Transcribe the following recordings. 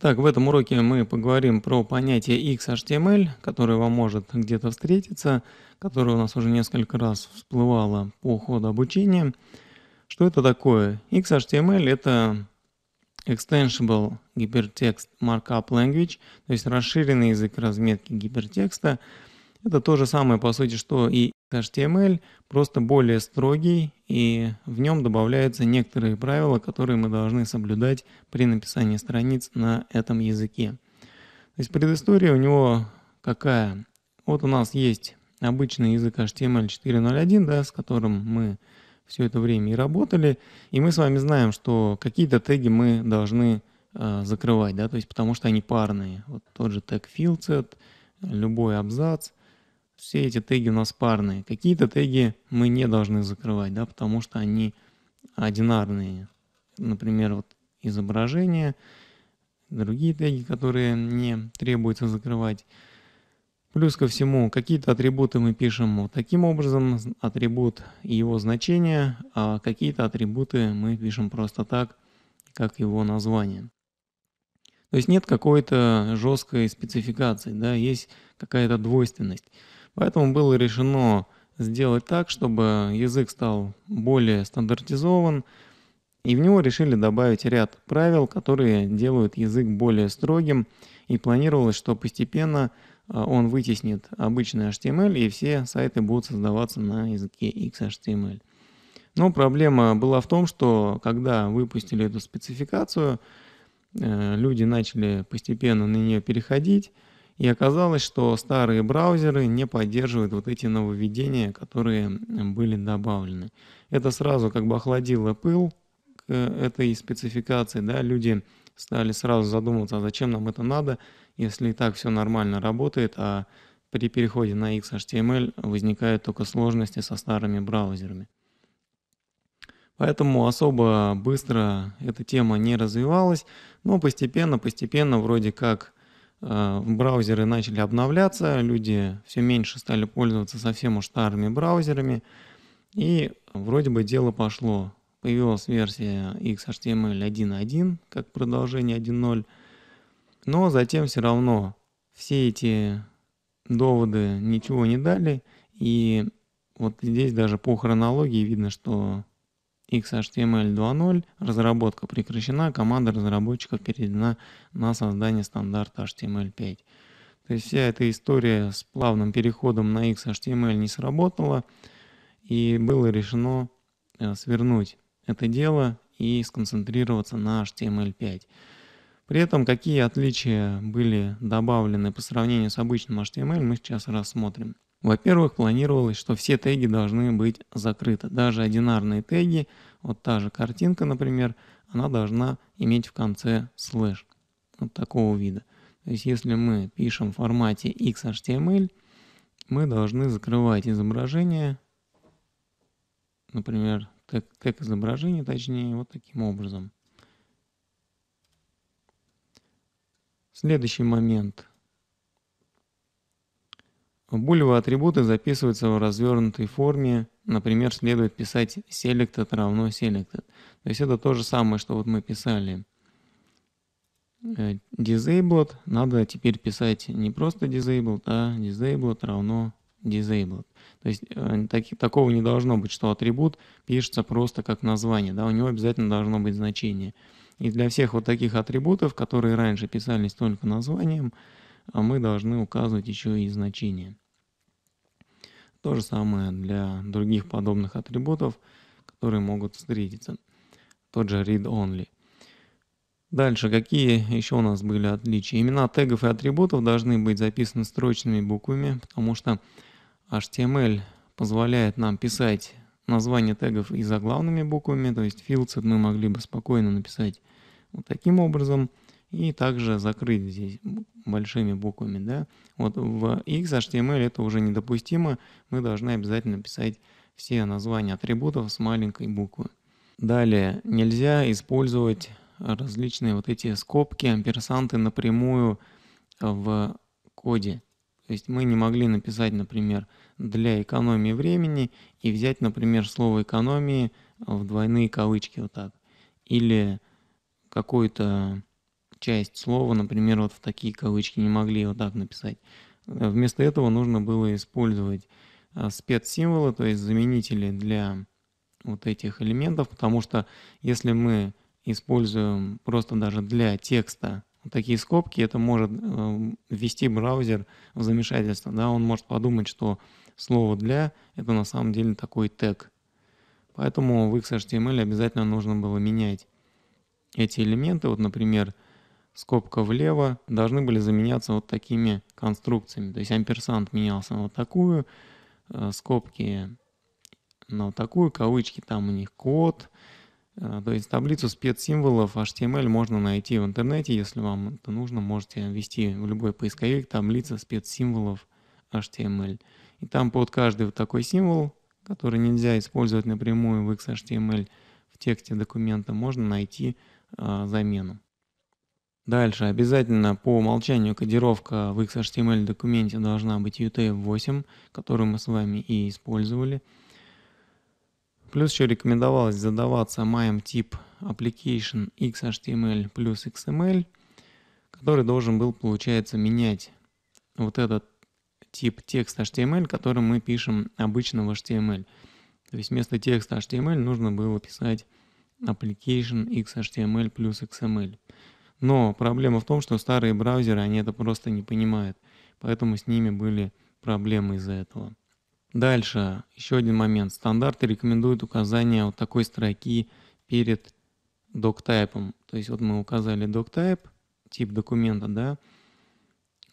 Так, в этом уроке мы поговорим про понятие XHTML, которое вам может где-то встретиться, которое у нас уже несколько раз всплывало по ходу обучения. Что это такое? XHTML — это Extensible Hypertext Markup Language, то есть расширенный язык разметки гипертекста. Это то же самое, по сути, что и HTML просто более строгий, и в нем добавляются некоторые правила, которые мы должны соблюдать при написании страниц на этом языке. То есть предыстория у него какая? Вот у нас есть обычный язык HTML 4.0.1, да, с которым мы все это время и работали, и мы с вами знаем, что какие-то теги мы должны э, закрывать, да, то есть потому что они парные. Вот тот же тег fieldset, любой абзац – все эти теги у нас парные. Какие-то теги мы не должны закрывать, да, потому что они одинарные. Например, вот изображение, другие теги, которые не требуется закрывать. Плюс ко всему, какие-то атрибуты мы пишем вот таким образом, атрибут и его значение, а какие-то атрибуты мы пишем просто так, как его название. То есть нет какой-то жесткой спецификации, да, есть какая-то двойственность. Поэтому было решено сделать так, чтобы язык стал более стандартизован, и в него решили добавить ряд правил, которые делают язык более строгим, и планировалось, что постепенно а, он вытеснит обычный HTML, и все сайты будут создаваться на языке XHTML. Но проблема была в том, что когда выпустили эту спецификацию, э, люди начали постепенно на нее переходить, и оказалось, что старые браузеры не поддерживают вот эти нововведения, которые были добавлены. Это сразу как бы охладило пыл к э, этой спецификации. Да? Люди стали сразу задумываться, а зачем нам это надо, если и так все нормально работает, а при переходе на XHTML эм возникают только сложности со старыми браузерами. Поэтому особо быстро эта тема не развивалась, но постепенно, постепенно вроде как Э, браузеры начали обновляться, люди все меньше стали пользоваться совсем уж старыми браузерами, и вроде бы дело пошло. Появилась версия XHTML 1.1 как продолжение 1.0, но затем все равно все эти доводы ничего не дали, и вот здесь даже по хронологии видно, что XHTML 2.0, разработка прекращена, команда разработчиков переведена на создание стандарта HTML5. То есть вся эта история с плавным переходом на XHTML не сработала, и было решено э, свернуть это дело и сконцентрироваться на HTML5. При этом какие отличия были добавлены по сравнению с обычным HTML, мы сейчас рассмотрим. Во-первых, планировалось, что все теги должны быть закрыты. Даже одинарные теги, вот та же картинка, например, она должна иметь в конце слэш. Вот такого вида. То есть если мы пишем в формате XHTML, мы должны закрывать изображение, например, тег, тег изображения, точнее, вот таким образом. Следующий момент – булевые атрибуты записываются в развернутой форме. Например, следует писать selected равно selected. То есть это то же самое, что вот мы писали э, disabled. Надо теперь писать не просто disabled, а disabled равно disabled. То есть э, так, такого не должно быть, что атрибут пишется просто как название. Да, у него обязательно должно быть значение. И для всех вот таких атрибутов, которые раньше писались только названием, а мы должны указывать еще и значение. То же самое для других подобных атрибутов, которые могут встретиться. Тот же read-only. Дальше, какие еще у нас были отличия? Имена тегов и атрибутов должны быть записаны строчными буквами, потому что HTML позволяет нам писать название тегов и заглавными буквами, то есть fields мы могли бы спокойно написать вот таким образом и также закрыть здесь большими буквами. Да? Вот в XHTML это уже недопустимо, мы должны обязательно писать все названия атрибутов с маленькой буквы. Далее, нельзя использовать различные вот эти скобки, амперсанты напрямую в коде. То есть мы не могли написать, например, для экономии времени и взять, например, слово экономии в двойные кавычки вот так. Или какой-то часть слова, например, вот в такие кавычки не могли вот так написать. Э, вместо этого нужно было использовать э, спецсимволы, то есть заменители для вот этих элементов, потому что если мы используем просто даже для текста вот такие скобки, это может э, ввести браузер в замешательство. Да? Он может подумать, что слово «для» — это на самом деле такой тег. Поэтому в XHTML обязательно нужно было менять эти элементы. Вот, например, скобка влево, должны были заменяться вот такими конструкциями. То есть амперсант менялся на вот такую, э, скобки на вот такую, кавычки там у них код. Э, то есть таблицу спецсимволов HTML можно найти в интернете, если вам это нужно, можете ввести в любой поисковик таблица спецсимволов HTML. И там под каждый вот такой символ, который нельзя использовать напрямую в XHTML в тексте документа, можно найти э, замену. Дальше обязательно по умолчанию кодировка в XHTML документе должна быть UTF-8, которую мы с вами и использовали. Плюс еще рекомендовалось задаваться mime тип application xhtml плюс xml, который должен был, получается, менять вот этот тип текст HTML, который мы пишем обычно в HTML. То есть вместо текста HTML нужно было писать application xhtml плюс xml. Но проблема в том, что старые браузеры, они это просто не понимают. Поэтому с ними были проблемы из-за этого. Дальше, еще один момент. Стандарты рекомендуют указание вот такой строки перед доктайпом. То есть вот мы указали доктайп, тип документа, да.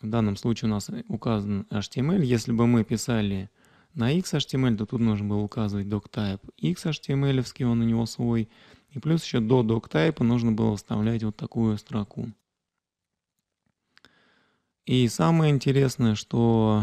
В данном случае у нас указан HTML. Если бы мы писали на XHTML, то тут нужно было указывать doctype. XHTML он у него свой. И плюс еще до doctype нужно было вставлять вот такую строку. И самое интересное, что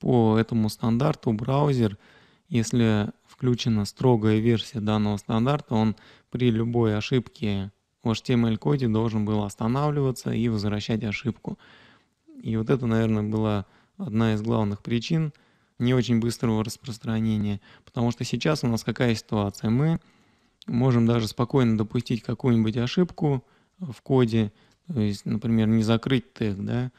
по этому стандарту браузер, если включена строгая версия данного стандарта, он при любой ошибке в HTML-коде должен был останавливаться и возвращать ошибку. И вот это, наверное, была одна из главных причин – не очень быстрого распространения. Потому что сейчас у нас какая ситуация? Мы можем даже спокойно допустить какую-нибудь ошибку в коде, то есть, например, не закрыть тег, да,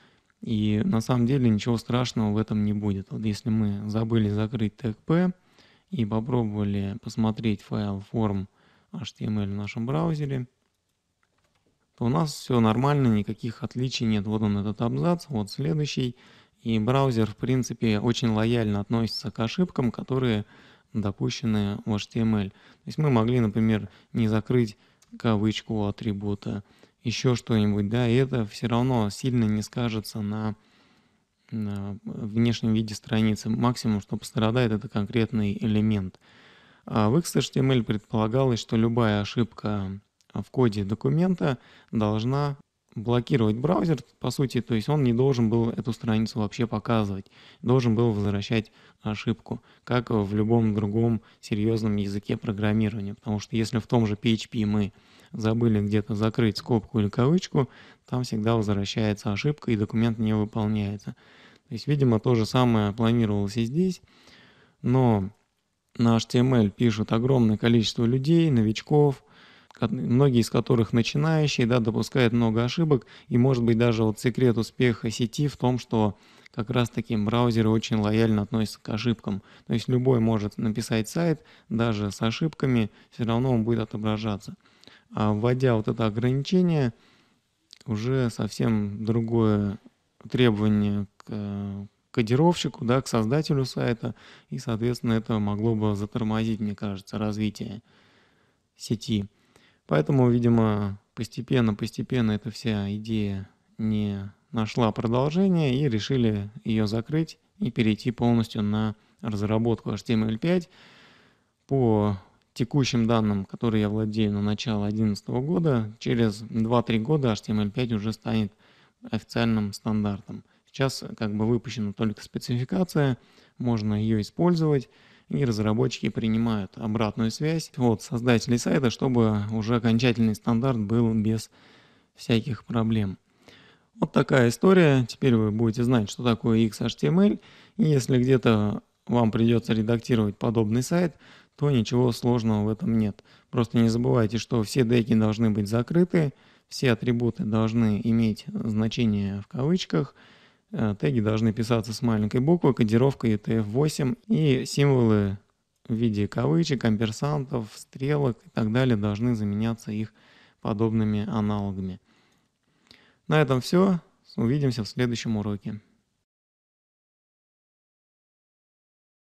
и на самом деле ничего страшного в этом не будет. Вот если мы забыли закрыть тег P и попробовали посмотреть файл form HTML в нашем браузере, то у нас все нормально, никаких отличий нет. Вот он этот абзац, вот следующий. И браузер, в принципе, очень лояльно относится к ошибкам, которые допущены в HTML. То есть мы могли, например, не закрыть кавычку атрибута, еще что-нибудь, да, и это все равно сильно не скажется на, на внешнем виде страницы. Максимум, что пострадает, это конкретный элемент. А в XHTML предполагалось, что любая ошибка в коде документа должна блокировать браузер, по сути, то есть он не должен был эту страницу вообще показывать, должен был возвращать ошибку, как в любом другом серьезном языке программирования, потому что если в том же PHP мы забыли где-то закрыть скобку или кавычку, там всегда возвращается ошибка и документ не выполняется. То есть, видимо, то же самое планировалось и здесь, но на HTML пишут огромное количество людей, новичков, многие из которых начинающие, да, допускают много ошибок. И может быть даже вот секрет успеха сети в том, что как раз таки браузеры очень лояльно относятся к ошибкам. То есть любой может написать сайт, даже с ошибками, все равно он будет отображаться. А вводя вот это ограничение, уже совсем другое требование к э, кодировщику, да, к создателю сайта, и, соответственно, это могло бы затормозить, мне кажется, развитие сети. Поэтому, видимо, постепенно-постепенно эта вся идея не нашла продолжения и решили ее закрыть и перейти полностью на разработку HTML5 по текущим данным, которые я владею на начало 2011 года, через 2-3 года HTML5 уже станет официальным стандартом. Сейчас как бы выпущена только спецификация, можно ее использовать, и разработчики принимают обратную связь от создателей сайта, чтобы уже окончательный стандарт был без всяких проблем. Вот такая история. Теперь вы будете знать, что такое XHTML. И если где-то вам придется редактировать подобный сайт, то ничего сложного в этом нет. Просто не забывайте, что все деки должны быть закрыты, все атрибуты должны иметь значение в кавычках – Э, теги должны писаться с маленькой буквы, кодировка ETF8 и символы в виде кавычек, амперсантов, стрелок и так далее должны заменяться их подобными аналогами. На этом все. Увидимся в следующем уроке.